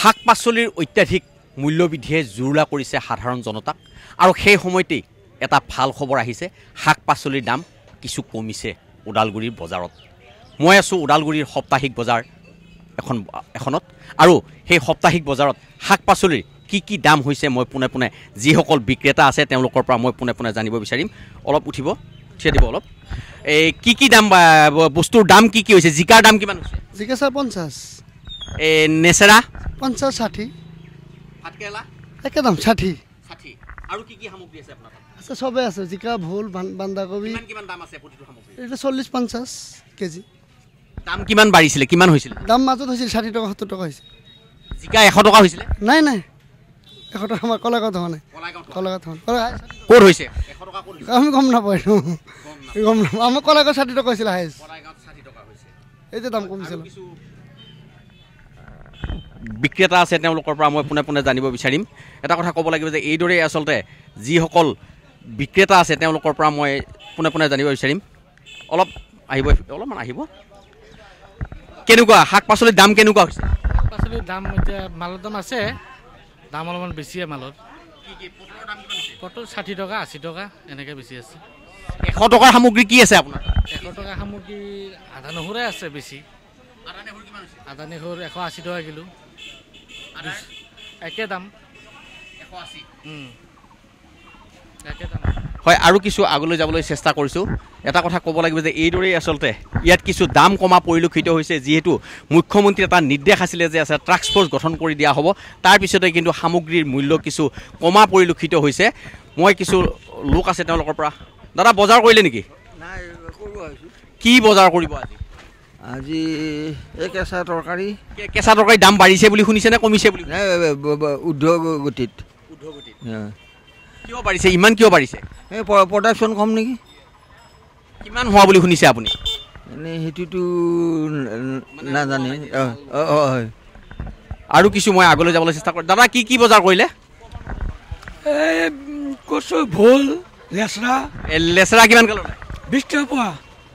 শাক পাচলিৰ অত্যাধিক মূল্যবৃদ্ধিয়ে জুৰুলা কৰিছে সাধাৰণ জনতাক আৰু সেই সময়তেই এটা ভাল খবৰ আহিছে শাক পাচলিৰ দাম কিছু কমিছে ওদালগুৰিৰ বজাৰত মই আছোঁ ওদালগুৰিৰ সাপ্তাহিক বজাৰ এখন এখনত আৰু সেই সাপ্তাহিক বজাৰত শাক পাচলিৰ কি কি দাম হৈছে মই পোনে পোনে যিসকল বিক্ৰেতা আছে তেওঁলোকৰ পৰা মই পোনে পোনে জানিব বিচাৰিম অলপ উঠিব উঠি দিব অলপ এই কি কি দাম বস্তুৰ দাম কি কি হৈছে জিকাৰ দাম কিমান হৈছে জিকা চাৰ পঞ্চাছ এই নেচেৰা পঞ্চাশ ষাঠি একদম ষাঠি আছে চবে আছে জিকা ভোল বান্ধাকবি চল্লিশ পঞ্চাশ কেজি দাম কিমান বাঢ়িছিলে কিমান হৈছিল দাম মাজত হৈছিল ষাঠি টকা সত্তৰ টকা হৈছিল জিকা এশ টকা হৈছিলে নাই নাই এশ টকা আমাৰ কলাগত হোৱা নাই কলাগত হোৱা ক'ত হৈছে আমি গম নাপাওঁ গম নাপাওঁ আমাৰ কলাগত ষাঠি টকা হৈছিলে হাইষ্ট এইটো দাম কমিছিলোঁ বিক্ৰেতা আছে তেওঁলোকৰ পৰা মই পোনে পোনে জানিব বিচাৰিম এটা কথা ক'ব লাগিব যে এইদৰেই আচলতে যিসকল বিক্ৰেতা আছে তেওঁলোকৰ পৰা মই পোনে পোনে জানিব বিচাৰিম অলপ আহিব অলপমান আহিব কেনেকুৱা শাক পাচলিৰ দাম কেনেকুৱা হৈছে শাক পাচলিৰ দাম এতিয়া মালৰ দাম আছে দাম অলপমান বেছিয়ে মালত পটল ষাঠি টকা আশী টকা এনেকৈ বেছি আছে এশ টকাৰ সামগ্ৰী কি আছে আপোনাৰ এশ টকাৰ সামগ্ৰী আদা নহৰে আছে বেছি আদা নহৰু এশ আশী টকা কিলো হয় আৰু কিছু আগলৈ যাবলৈ চেষ্টা কৰিছোঁ এটা কথা ক'ব লাগিব যে এইদৰেই আচলতে ইয়াত কিছু দাম কমা পৰিলক্ষিত হৈছে যিহেতু মুখ্যমন্ত্ৰীৰ এটা নিৰ্দেশ আছিলে যে আছে ট্ৰাক্স ফৰ্চ গঠন কৰি দিয়া হ'ব তাৰপিছতে কিন্তু সামগ্ৰীৰ মূল্য কিছু কমা পৰিলক্ষিত হৈছে মই কিছু লোক আছে তেওঁলোকৰ পৰা দাদা বজাৰ কৰিলে নেকি কি বজাৰ কৰিব আজি আজি এই কেঁচা তৰকাৰী কেঁচা তৰকাৰী দাম বাঢ়িছে বুলি শুনিছে নে কমিছে বুলি উদ্ধগতিত উদ্ধগতিত কিয় বাঢ়িছে ইমান কিয় বাঢ়িছে এই প্ৰডাকশ্যন কম নেকি কিমান হোৱা বুলি শুনিছে আপুনি এনেই সেইটোতো নাজানে হয় আৰু কিছু মই আগলৈ যাবলৈ চেষ্টা কৰোঁ দাদা কি কি বজাৰ কৰিলে এই কচু ভোল লেচৰা লেচৰা কিমানকৈ ল'লে বিছ টকা পোৱা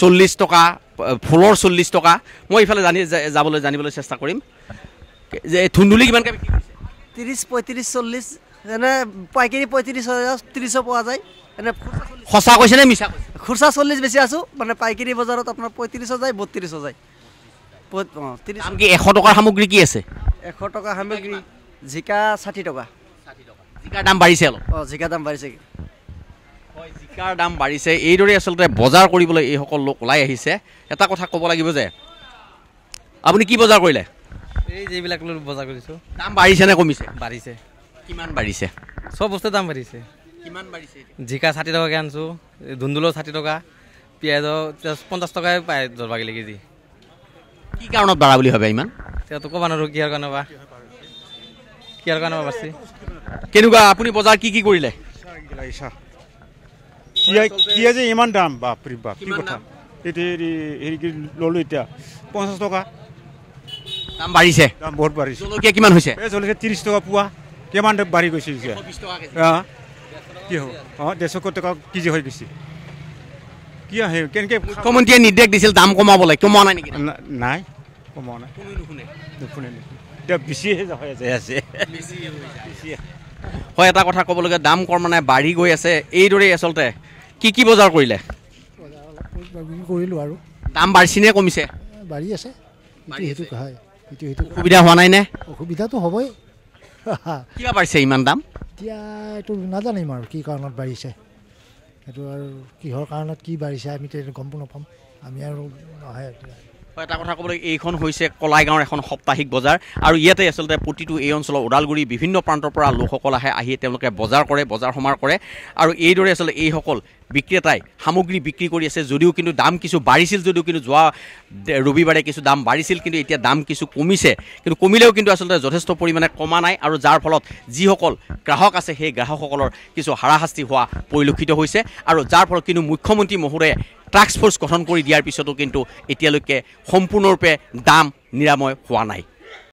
চল্লিছ টকা ফুলৰ চল্লিছ টকা মই এইফালে জানি যাবলৈ জানিবলৈ চেষ্টা কৰিম যে ধুন্দুলি কিমানকৈ বিক্ৰী কৰিছে ত্ৰিছ পঁয়ত্ৰিছ চল্লিছ যেনে পাইকাৰী পঁয়ত্ৰিছ হাজাৰ ত্ৰিছো পোৱা যায় এনে সঁচা কৈছেনে মিছা কৈছে খুচা চল্লিছ বেছি আছোঁ মানে পাইকাৰী বজাৰত আপোনাৰ পঁয়ত্ৰিছ যায় বত্ৰিছ যায় অঁ এশ টকাৰ সামগ্ৰী কি আছে এশ টকা সামগ্ৰী জিকা ষাঠি টকা ষাঠি টকা জিকাৰ দাম বাঢ়িছে অলপ অঁ জিকাৰ দাম বাঢ়িছে হয় জিকাৰ দাম বাঢ়িছে এইদৰে আচলতে বজাৰ কৰিবলৈ এইসকল লোক ওলাই আহিছে এটা কথা ক'ব লাগিব যে আপুনি কি বজাৰ কৰিলে এই যিবিলাক লৈ বজাৰ কৰিছোঁ দাম বাঢ়িছে নে কমিছে বাঢ়িছে কিমান বাঢ়িছে চব বস্তুৰ দাম বাঢ়িছে কিমান বাঢ়িছে জিকা ষাঠি টকাকৈ আনিছোঁ ধুন্দুলৰ ষাঠি টকা পিঁয়াজৰ পঞ্চাছ টকাই পায় দৰভাগিলে কেজি কি কাৰণত বাঢ়া বুলি ভাবে ইমান তেওঁলোকো মানুহৰ কিহৰ কাৰণে বা কিহৰ কাৰণে বাচি কেনেকুৱা আপুনি বজাৰ কি কি কৰিলে কিয় যে ইমান দাম বাপ ৰে বাপ কি কথা এতিয়া হেৰি কি এতিয়া পঞ্চাছ টকা দাম বাঢ়িছে বহুত বাঢ়িছে কিমান হৈছে জলকীয়া ত্ৰিছ টকা পোৱা কিমান বাঢ়ি গৈছে এতিয়া কি হ'ব অঁ ডেৰশ টকা কি হৈ গৈছে কি কেনেকৈ মুখ্যমন্ত্ৰীয়ে নিৰ্দেশ দিছিল দাম কমাবলৈ কমোৱা নাই নেকি নাই কমোৱা নাই হয় এটা কথা ক'বলগীয়া দাম কমা নাই বাঢ়ি গৈ আছে এইদৰেই আচলতে কি কি বজাৰ কৰিলে কৰিলোঁ আৰু দাম বাঢ়িছেনে কমিছে বাঢ়ি আছে অসুবিধা হোৱা নাই নে অসুবিধাটো হ'বই কিয় বাঢ়িছে ইমান দাম এতিয়া এইটো নাজানিম আৰু কি কাৰণত বাঢ়িছে সেইটো আৰু কিহৰ কাৰণত কি বাঢ়িছে আমিতো গম নাপাম আমি আৰু নহয় হয় এটা কথা ক'বলৈ এইখন হৈছে কলাইগাঁৱৰ এখন সাপ্তাহিক বজাৰ আৰু ইয়াতে আচলতে প্ৰতিটো এই অঞ্চলৰ ওদালগুৰি বিভিন্ন প্ৰান্তৰ পৰা লোকসকল আহে আহি তেওঁলোকে বজাৰ কৰে বজাৰ সমাৰ কৰে আৰু এইদৰে আচলতে এইসকল বিক্ৰেতাই সামগ্ৰী বিক্ৰী কৰি আছে যদিও কিন্তু দাম কিছু বাঢ়িছিল যদিও কিন্তু যোৱা ৰবিবাৰে কিছু দাম বাঢ়িছিল কিন্তু এতিয়া দাম কিছু কমিছে কিন্তু কমিলেও কিন্তু আচলতে যথেষ্ট পৰিমাণে কমা নাই আৰু যাৰ ফলত যিসকল গ্ৰাহক আছে সেই গ্ৰাহকসকলৰ কিছু হাৰাশাস্তি হোৱা পৰিলক্ষিত হৈছে আৰু যাৰ ফলত কিন্তু মুখ্যমন্ত্ৰী মহোদয়ে টাস্ক ফৰ্চ গঠন কৰি দিয়াৰ পিছতো কিন্তু এতিয়ালৈকে সম্পূৰ্ণৰূপে দাম নিৰাময় হোৱা নাই